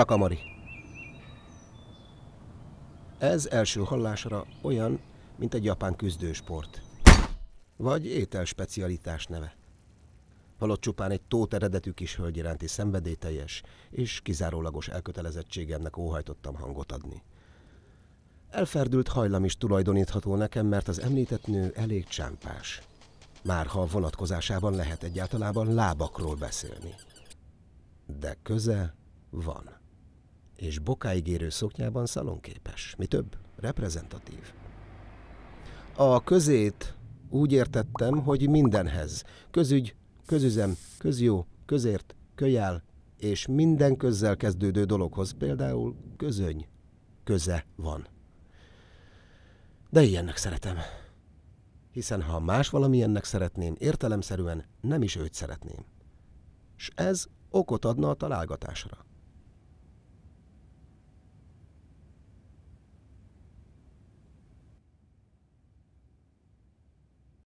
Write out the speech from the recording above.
Takamori. Ez első hallásra olyan, mint egy japán küzdősport. Vagy ételspecialitás neve. Holott csupán egy tót eredetű kis hölgy iránti szenvedélyteljes és kizárólagos elkötelezettségemnek óhajtottam hangot adni. Elferdült hajlam is tulajdonítható nekem, mert az említett nő elég csámpás. Már ha vonatkozásában lehet egyáltalában lábakról beszélni. De köze van és bokáig érő szoknyában szalonképes, mi több, reprezentatív. A közét úgy értettem, hogy mindenhez, közügy, közüzem, közjó, közért, kölyál, és minden közzel kezdődő dologhoz, például közöny, köze van. De ilyennek szeretem. Hiszen ha más valamilyennek szeretném, értelemszerűen nem is őt szeretném. S ez okot adna a találgatásra.